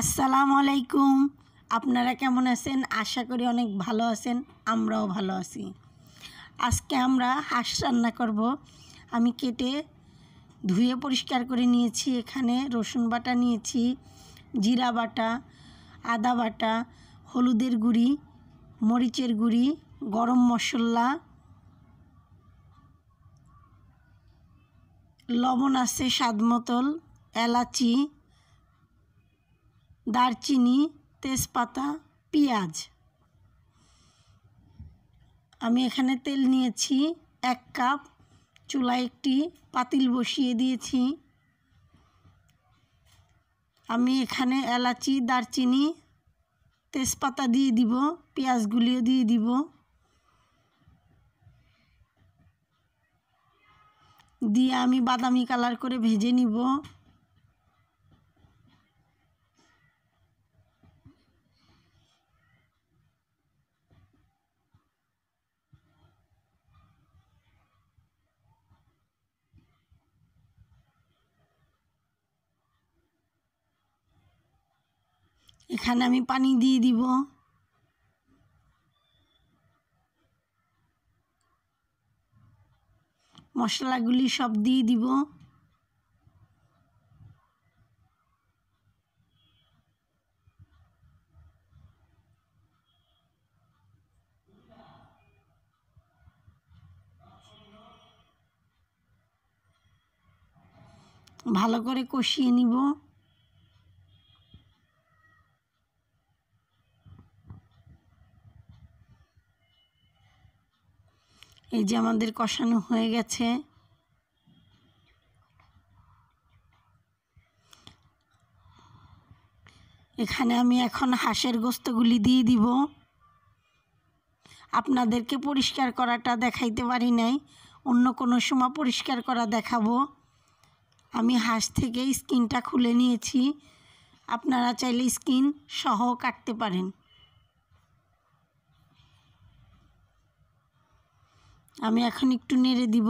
আসসালামু আলাইকুম আপনারা কেমন আছেন আশা করি অনেক ভালো আছেন আমরাও ভালো আছি আজকে আমরা হাঁস রান্না করব আমি কেটে ধুয়ে পরিষ্কার করে নিয়েছি এখানে রসুন বাটা নিয়েছি জিরা বাটা আদা বাটা হলুদের গুড়ি মরিচের গুঁড়ি গরম মশলা লবণ আছে স্বাদ মতল এলাচি দারচিনি তেজপাতা পেঁয়াজ আমি এখানে তেল নিয়েছি এক কাপ চুলা একটি পাতিল বসিয়ে দিয়েছি আমি এখানে এলাচি দারচিনি তেজপাতা দিয়ে দিব পেঁয়াজগুলিও দিয়ে দিব দিয়ে আমি বাদামি কালার করে ভেজে নিব এখানে আমি পানি দিয়ে দিব মশলাগুলি সব দিয়ে দিব ভালো করে কষিয়ে নিব এই যে আমাদের কষানো হয়ে গেছে এখানে আমি এখন হাঁসের গোস্তগুলি দিয়ে দিব আপনাদেরকে পরিষ্কার করাটা দেখাইতে পারি নাই অন্য কোনো সময় পরিষ্কার করা দেখাবো আমি হাঁস থেকে স্কিনটা খুলে নিয়েছি আপনারা চাইলে স্কিন সহ কাটতে পারেন আমি এখন একটু নেড়ে দিব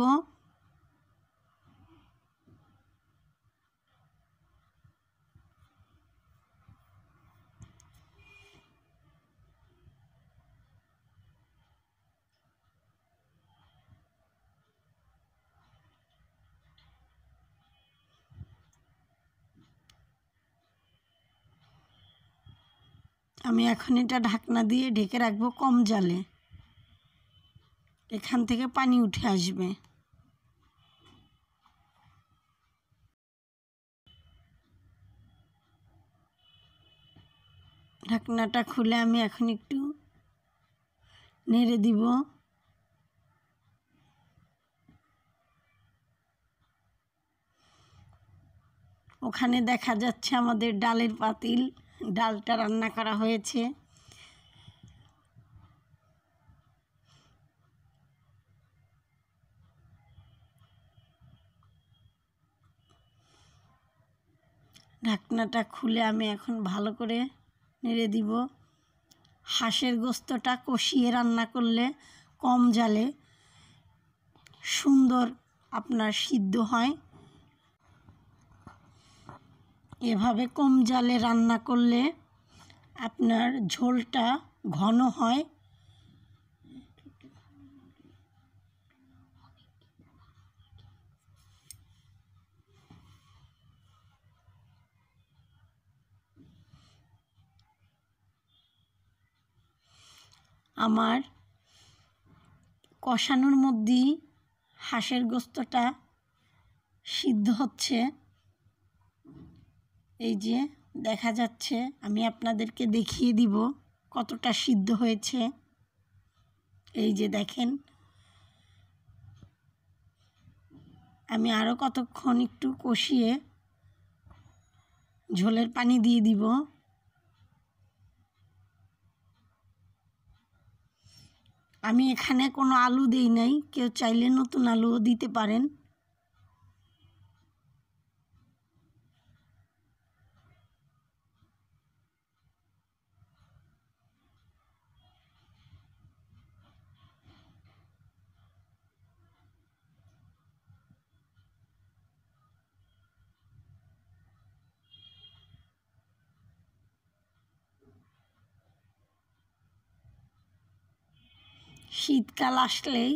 আমি এখন এটা ঢাকনা দিয়ে ঢেকে রাখবো কম জালে এখান থেকে পানি উঠে আসবে ঢাকনাটা খুলে আমি এখন একটু নেড়ে দিব ওখানে দেখা যাচ্ছে আমাদের ডালের পাতিল ডালটা রান্না করা হয়েছে ঢাকনাটা খুলে আমি এখন ভালো করে নেড়ে দিব হাঁসের গোস্তটা কষিয়ে রান্না করলে কম জালে সুন্দর আপনার সিদ্ধ হয় এভাবে কম জালে রান্না করলে আপনার ঝোলটা ঘন হয় আমার কষানোর মধ্যেই হাঁসের গোস্তটা সিদ্ধ হচ্ছে এই যে দেখা যাচ্ছে আমি আপনাদেরকে দেখিয়ে দিব কতটা সিদ্ধ হয়েছে এই যে দেখেন আমি আরও কতক্ষণ একটু কষিয়ে ঝোলের পানি দিয়ে দিব আমি এখানে কোনো আলু দিই নাই কেউ চাইলে নতুন আলুও দিতে পারেন শীতকাল আসলেই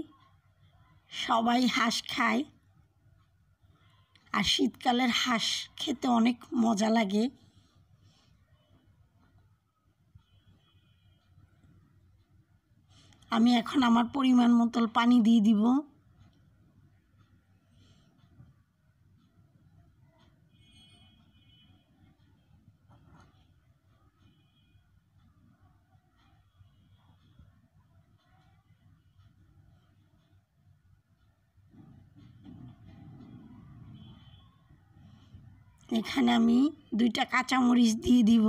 সবাই হাঁস খায় আর শীতকালের হাঁস খেতে অনেক মজা লাগে আমি এখন আমার পরিমাণ মতো পানি দিয়ে দিব এখানে আমি দুইটা কাঁচামরিচ দিয়ে দিব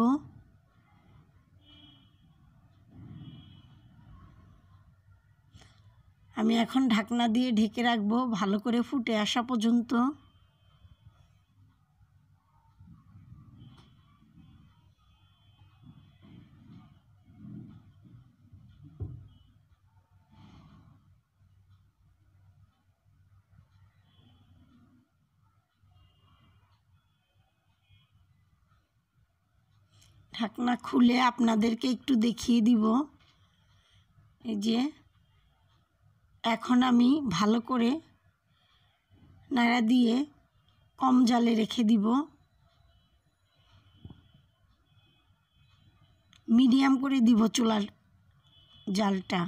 আমি এখন ঢাকনা দিয়ে ঢেকে রাখবো ভালো করে ফুটে আসা পর্যন্ত ঢাকনা খুলে আপনাদেরকে একটু দেখিয়ে দিব এই যে এখন আমি ভালো করে নাড়া দিয়ে কম জালে রেখে দিব মিডিয়াম করে দিব চুলার জালটা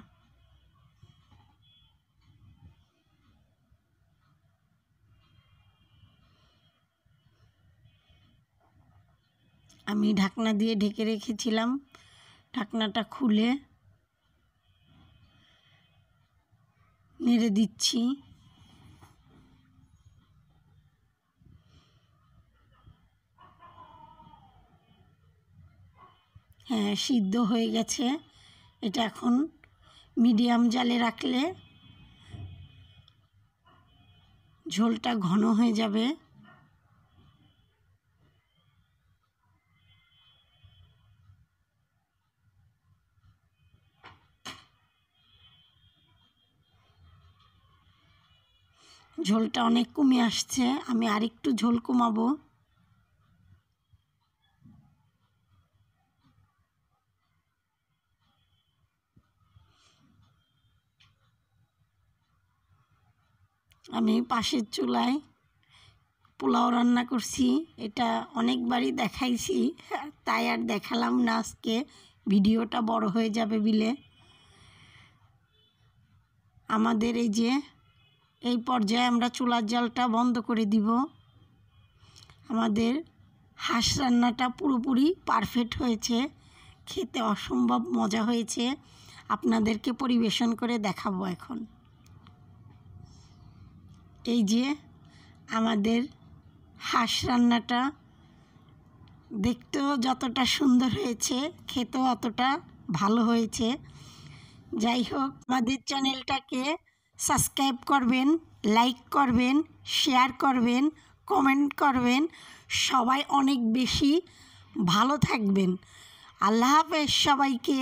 আমি ঢাকনা দিয়ে ঢেকে রেখেছিলাম ঢাকনাটা খুলে নেড়ে দিচ্ছি হ্যাঁ সিদ্ধ হয়ে গেছে এটা এখন মিডিয়াম জালে রাখলে ঝোলটা ঘন হয়ে যাবে ঝোলটা অনেক কমে আসছে আমি আরেকটু ঝোল কমাবো আমি পাশের চুলায় পোলাও রান্না করছি এটা অনেকবারই দেখাইছি তাই আর দেখালাম না আজকে ভিডিওটা বড় হয়ে যাবে বিলে আমাদের এই যে এই পর্যায়ে আমরা চুলার জালটা বন্ধ করে দিব আমাদের হাঁস রান্নাটা পুরোপুরি পারফেক্ট হয়েছে খেতে অসম্ভব মজা হয়েছে আপনাদেরকে পরিবেশন করে দেখাবো এখন এই যে আমাদের হাঁস রান্নাটা দেখতেও যতটা সুন্দর হয়েছে খেতেও অতটা ভালো হয়েছে যাই হোক আমাদের চ্যানেলটাকে সাবস্ক্রাইব করবেন লাইক করবেন শেয়ার করবেন কমেন্ট করবেন সবাই অনেক বেশি ভালো থাকবেন আল্লাহ হাফেজ সবাইকে